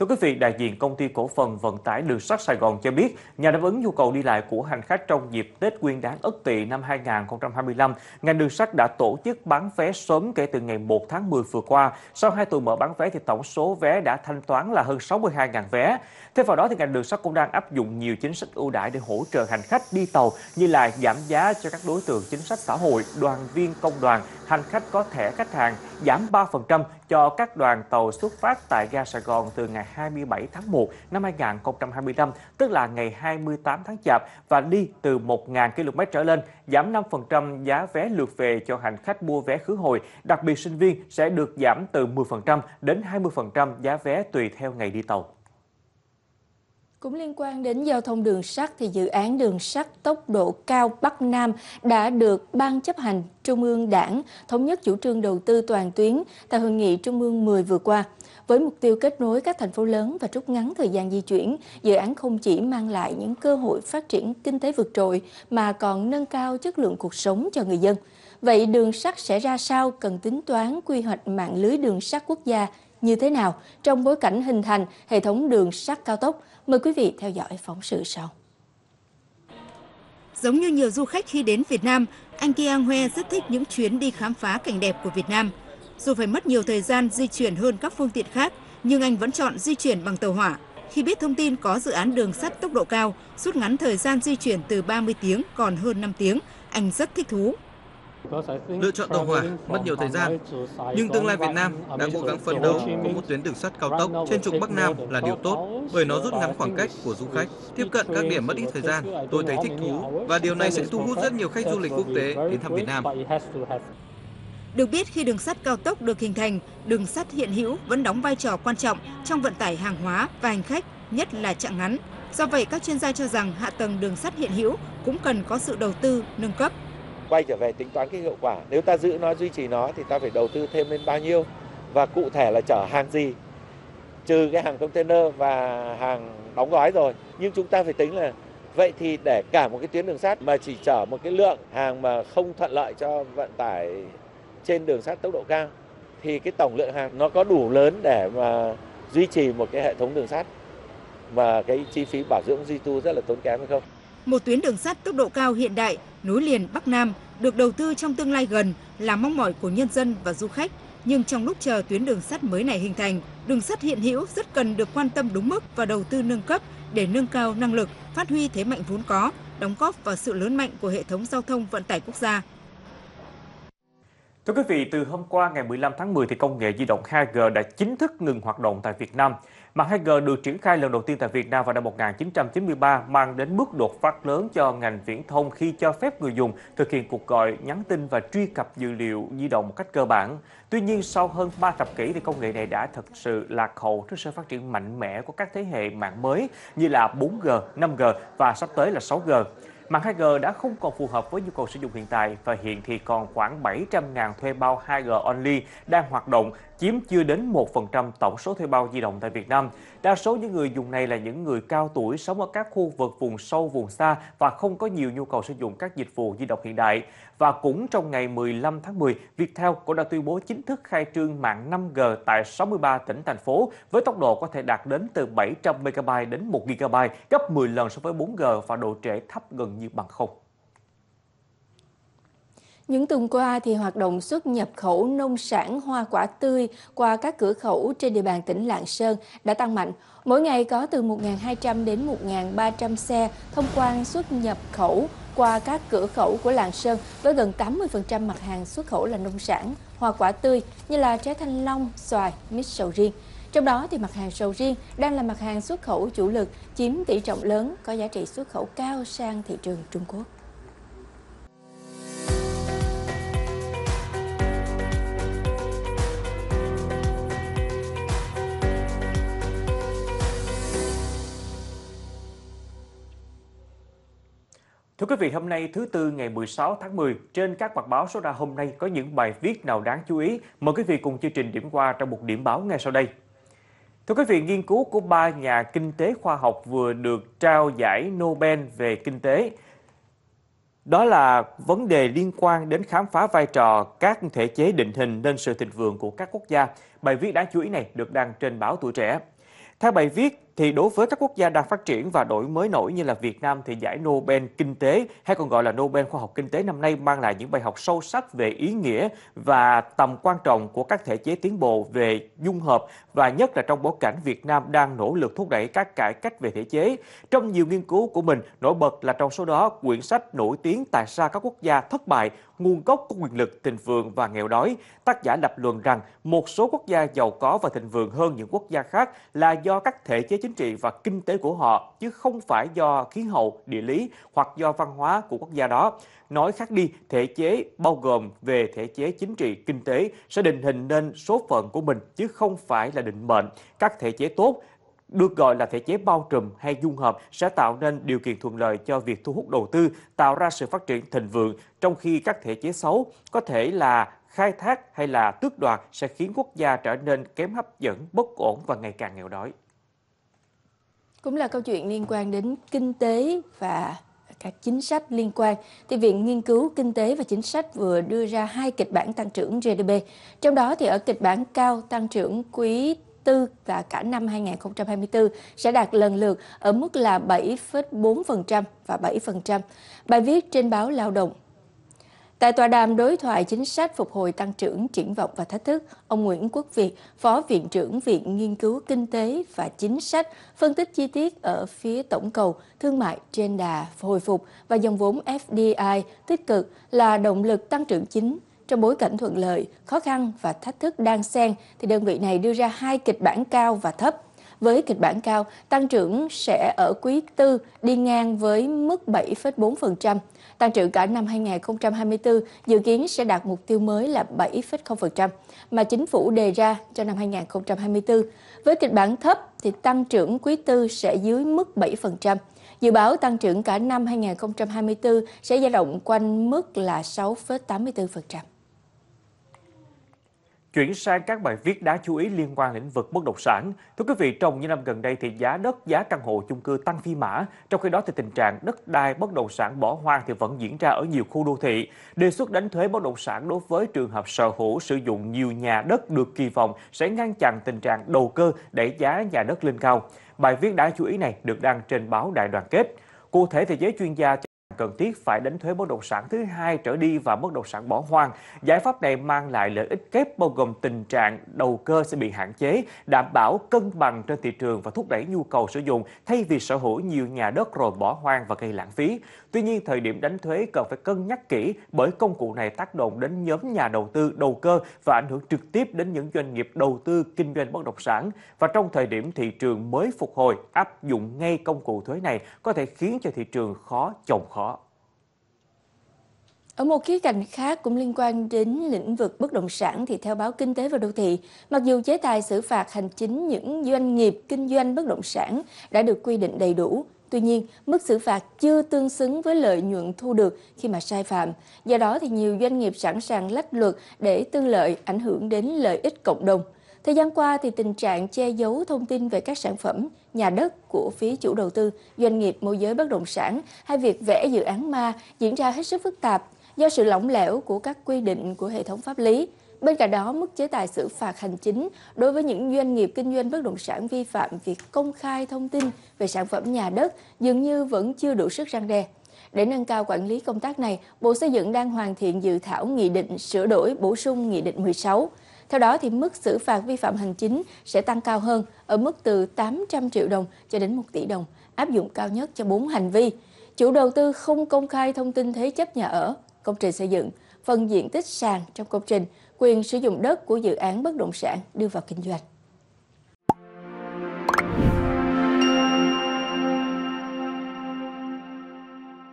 Thưa quý vị, đại diện công ty cổ phần vận tải đường sắt Sài Gòn cho biết, nhằm đáp ứng nhu cầu đi lại của hành khách trong dịp Tết Nguyên đán Ất Tỵ năm 2025, ngành đường sắt đã tổ chức bán vé sớm kể từ ngày 1 tháng 10 vừa qua. Sau 2 tuần mở bán vé thì tổng số vé đã thanh toán là hơn 62.000 vé. Thêm vào đó thì ngành đường sắt cũng đang áp dụng nhiều chính sách ưu đãi để hỗ trợ hành khách đi tàu như là giảm giá cho các đối tượng chính sách xã hội, đoàn viên công đoàn hành khách có thẻ khách hàng giảm 3% cho các đoàn tàu xuất phát tại ga Sài Gòn từ ngày 27 tháng 1 năm 2025, tức là ngày 28 tháng Chạp và đi từ 1.000 km trở lên, giảm 5% giá vé lượt về cho hành khách mua vé khứ hồi, đặc biệt sinh viên sẽ được giảm từ 10% đến 20% giá vé tùy theo ngày đi tàu. Cũng liên quan đến giao thông đường sắt thì dự án đường sắt tốc độ cao Bắc Nam đã được Ban chấp hành Trung ương Đảng thống nhất chủ trương đầu tư toàn tuyến tại hội nghị Trung ương 10 vừa qua. Với mục tiêu kết nối các thành phố lớn và rút ngắn thời gian di chuyển, dự án không chỉ mang lại những cơ hội phát triển kinh tế vượt trội mà còn nâng cao chất lượng cuộc sống cho người dân. Vậy đường sắt sẽ ra sao cần tính toán quy hoạch mạng lưới đường sắt quốc gia như thế nào trong bối cảnh hình thành hệ thống đường sắt cao tốc. Mời quý vị theo dõi phóng sự sau. Giống như nhiều du khách khi đến Việt Nam, anh Kiang Hoe rất thích những chuyến đi khám phá cảnh đẹp của Việt Nam. Dù phải mất nhiều thời gian di chuyển hơn các phương tiện khác, nhưng anh vẫn chọn di chuyển bằng tàu hỏa. Khi biết thông tin có dự án đường sắt tốc độ cao, rút ngắn thời gian di chuyển từ 30 tiếng còn hơn 5 tiếng, anh rất thích thú. Lựa chọn tàu hỏa mất nhiều thời gian, nhưng tương lai Việt Nam đã cố gắng phấn đấu có một tuyến đường sắt cao tốc trên trục Bắc Nam là điều tốt bởi nó rút ngắn khoảng cách của du khách, tiếp cận các điểm mất ít thời gian. Tôi thấy thích thú và điều này sẽ thu hút rất nhiều khách du lịch quốc tế đến thăm Việt Nam. Được biết khi đường sắt cao tốc được hình thành, đường sắt hiện hữu vẫn đóng vai trò quan trọng trong vận tải hàng hóa và hành khách, nhất là chặng ngắn. Do vậy, các chuyên gia cho rằng hạ tầng đường sắt hiện hữu cũng cần có sự đầu tư nâng cấp quay trở về tính toán cái hiệu quả nếu ta giữ nó duy trì nó thì ta phải đầu tư thêm lên bao nhiêu và cụ thể là chở hàng gì trừ cái hàng container và hàng đóng gói rồi nhưng chúng ta phải tính là vậy thì để cả một cái tuyến đường sắt mà chỉ chở một cái lượng hàng mà không thuận lợi cho vận tải trên đường sắt tốc độ cao thì cái tổng lượng hàng nó có đủ lớn để mà duy trì một cái hệ thống đường sắt mà cái chi phí bảo dưỡng duy tu rất là tốn kém hay không một tuyến đường sắt tốc độ cao hiện đại nối liền Bắc Nam được đầu tư trong tương lai gần là mong mỏi của nhân dân và du khách. Nhưng trong lúc chờ tuyến đường sắt mới này hình thành, đường sắt hiện hữu rất cần được quan tâm đúng mức và đầu tư nâng cấp để nâng cao năng lực, phát huy thế mạnh vốn có, đóng góp vào sự lớn mạnh của hệ thống giao thông vận tải quốc gia. Thưa quý vị, từ hôm qua ngày 15 tháng 10 thì công nghệ di động 2G đã chính thức ngừng hoạt động tại Việt Nam. Mạng 2G được triển khai lần đầu tiên tại Việt Nam vào năm 1993 mang đến bước đột phát lớn cho ngành viễn thông khi cho phép người dùng thực hiện cuộc gọi, nhắn tin và truy cập dữ liệu di động một cách cơ bản. Tuy nhiên, sau hơn 3 thập kỷ thì công nghệ này đã thực sự lạc hậu trước sự phát triển mạnh mẽ của các thế hệ mạng mới như là 4G, 5G và sắp tới là 6G. Mạng 2G đã không còn phù hợp với nhu cầu sử dụng hiện tại và hiện thì còn khoảng 700.000 thuê bao 2G only đang hoạt động chiếm chưa đến 1% tổng số thuê bao di động tại Việt Nam. Đa số những người dùng này là những người cao tuổi sống ở các khu vực vùng sâu, vùng xa và không có nhiều nhu cầu sử dụng các dịch vụ di động hiện đại. Và cũng trong ngày 15 tháng 10, Viettel cũng đã tuyên bố chính thức khai trương mạng 5G tại 63 tỉnh, thành phố với tốc độ có thể đạt đến từ 700 MB đến 1 GB, gấp 10 lần so với 4G và độ trễ thấp gần như bằng không. Những tuần qua, thì hoạt động xuất nhập khẩu nông sản hoa quả tươi qua các cửa khẩu trên địa bàn tỉnh Lạng Sơn đã tăng mạnh. Mỗi ngày có từ 1.200 đến 1.300 xe thông quan xuất nhập khẩu qua các cửa khẩu của Lạng Sơn với gần 80% mặt hàng xuất khẩu là nông sản, hoa quả tươi như là trái thanh long, xoài, mít sầu riêng. Trong đó thì mặt hàng sầu riêng đang là mặt hàng xuất khẩu chủ lực chiếm tỷ trọng lớn có giá trị xuất khẩu cao sang thị trường Trung Quốc. quý vị, hôm nay thứ Tư ngày 16 tháng 10, trên các mặt báo số ra hôm nay có những bài viết nào đáng chú ý? Mời quý vị cùng chương trình điểm qua trong một điểm báo ngay sau đây. Thưa quý vị, nghiên cứu của ba nhà kinh tế khoa học vừa được trao giải Nobel về kinh tế. Đó là vấn đề liên quan đến khám phá vai trò các thể chế định hình nên sự thịnh vượng của các quốc gia. Bài viết đáng chú ý này được đăng trên báo Tuổi Trẻ. Theo bài viết, thì đối với các quốc gia đang phát triển và đổi mới nổi như là Việt Nam thì giải Nobel Kinh tế hay còn gọi là Nobel Khoa học Kinh tế năm nay mang lại những bài học sâu sắc về ý nghĩa và tầm quan trọng của các thể chế tiến bộ về dung hợp và nhất là trong bối cảnh Việt Nam đang nỗ lực thúc đẩy các cải cách về thể chế. Trong nhiều nghiên cứu của mình, nổi bật là trong số đó quyển sách nổi tiếng tại sao các quốc gia thất bại, nguồn gốc của quyền lực, thịnh vượng và nghèo đói, tác giả lập luận rằng một số quốc gia giàu có và thịnh vượng hơn những quốc gia khác là do các thể chế chính chính trị và kinh tế của họ, chứ không phải do khí hậu, địa lý hoặc do văn hóa của quốc gia đó. Nói khác đi, thể chế bao gồm về thể chế chính trị, kinh tế sẽ định hình nên số phận của mình, chứ không phải là định mệnh. Các thể chế tốt được gọi là thể chế bao trùm hay dung hợp sẽ tạo nên điều kiện thuận lợi cho việc thu hút đầu tư, tạo ra sự phát triển thịnh vượng, trong khi các thể chế xấu có thể là khai thác hay là tước đoạt sẽ khiến quốc gia trở nên kém hấp dẫn, bất ổn và ngày càng nghèo đói. Cũng là câu chuyện liên quan đến kinh tế và các chính sách liên quan, thì Viện Nghiên cứu Kinh tế và Chính sách vừa đưa ra hai kịch bản tăng trưởng GDP. Trong đó thì ở kịch bản cao tăng trưởng quý tư và cả năm 2024 sẽ đạt lần lượt ở mức là 7,4% và 7%. Bài viết trên báo Lao động Tại tòa đàm đối thoại chính sách phục hồi tăng trưởng, triển vọng và thách thức, ông Nguyễn Quốc Việt, Phó Viện trưởng Viện Nghiên cứu Kinh tế và Chính sách, phân tích chi tiết ở phía tổng cầu, thương mại trên đà hồi phục và dòng vốn FDI tích cực là động lực tăng trưởng chính. Trong bối cảnh thuận lợi, khó khăn và thách thức đang xen, thì đơn vị này đưa ra hai kịch bản cao và thấp – với kịch bản cao, tăng trưởng sẽ ở quý tư đi ngang với mức 7,4%. Tăng trưởng cả năm 2024 dự kiến sẽ đạt mục tiêu mới là 7,0% mà chính phủ đề ra cho năm 2024. Với kịch bản thấp thì tăng trưởng quý tư sẽ dưới mức 7%. Dự báo tăng trưởng cả năm 2024 sẽ dao động quanh mức là 6,84%. Chuyển sang các bài viết đáng chú ý liên quan lĩnh vực bất động sản. Thưa quý vị, trong những năm gần đây thì giá đất, giá căn hộ chung cư tăng phi mã, trong khi đó thì tình trạng đất đai bất động sản bỏ hoang thì vẫn diễn ra ở nhiều khu đô thị. Đề xuất đánh thuế bất động sản đối với trường hợp sở hữu sử dụng nhiều nhà đất được kỳ vọng sẽ ngăn chặn tình trạng đầu cơ đẩy giá nhà đất lên cao. Bài viết đáng chú ý này được đăng trên báo Đại đoàn kết. Cụ thể thì giới chuyên gia cần thiết phải đánh thuế bất động sản thứ hai trở đi và bất động sản bỏ hoang. Giải pháp này mang lại lợi ích kép bao gồm tình trạng đầu cơ sẽ bị hạn chế, đảm bảo cân bằng trên thị trường và thúc đẩy nhu cầu sử dụng thay vì sở hữu nhiều nhà đất rồi bỏ hoang và gây lãng phí. Tuy nhiên, thời điểm đánh thuế cần phải cân nhắc kỹ bởi công cụ này tác động đến nhóm nhà đầu tư đầu cơ và ảnh hưởng trực tiếp đến những doanh nghiệp đầu tư kinh doanh bất động sản. Và trong thời điểm thị trường mới phục hồi, áp dụng ngay công cụ thuế này có thể khiến cho thị trường khó chồng khó ở một khía cạnh khác cũng liên quan đến lĩnh vực bất động sản thì theo báo Kinh tế và Đô thị, mặc dù chế tài xử phạt hành chính những doanh nghiệp kinh doanh bất động sản đã được quy định đầy đủ, tuy nhiên mức xử phạt chưa tương xứng với lợi nhuận thu được khi mà sai phạm. Do đó thì nhiều doanh nghiệp sẵn sàng lách luật để tư lợi ảnh hưởng đến lợi ích cộng đồng. Thời gian qua thì tình trạng che giấu thông tin về các sản phẩm, nhà đất của phía chủ đầu tư, doanh nghiệp môi giới bất động sản hay việc vẽ dự án ma diễn ra hết sức phức tạp do sự lỏng lẻo của các quy định của hệ thống pháp lý. Bên cạnh đó, mức chế tài xử phạt hành chính đối với những doanh nghiệp kinh doanh bất động sản vi phạm việc công khai thông tin về sản phẩm nhà đất dường như vẫn chưa đủ sức răng đe. Để nâng cao quản lý công tác này, Bộ Xây dựng đang hoàn thiện dự thảo nghị định sửa đổi bổ sung nghị định 16. Theo đó thì mức xử phạt vi phạm hành chính sẽ tăng cao hơn ở mức từ 800 triệu đồng cho đến 1 tỷ đồng, áp dụng cao nhất cho 4 hành vi. Chủ đầu tư không công khai thông tin thế chấp nhà ở, công trình xây dựng, phần diện tích sàn trong công trình, quyền sử dụng đất của dự án bất động sản đưa vào kinh doanh.